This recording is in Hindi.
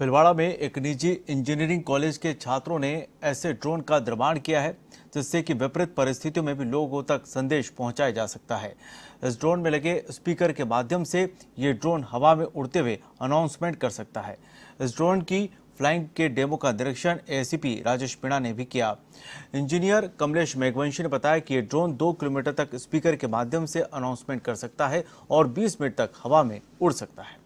भिलवाड़ा में एक निजी इंजीनियरिंग कॉलेज के छात्रों ने ऐसे ड्रोन का निर्माण किया है जिससे कि विपरीत परिस्थितियों में भी लोगों तक संदेश पहुंचाया जा सकता है इस ड्रोन में लगे स्पीकर के माध्यम से ये ड्रोन हवा में उड़ते हुए अनाउंसमेंट कर सकता है इस ड्रोन की फ्लाइंग के डेमो का निरीक्षण एसीपी राजेश मीणा ने भी किया इंजीनियर कमलेश मेघवंशी ने बताया कि ये ड्रोन दो किलोमीटर तक स्पीकर के माध्यम से अनाउंसमेंट कर सकता है और 20 मिनट तक हवा में उड़ सकता है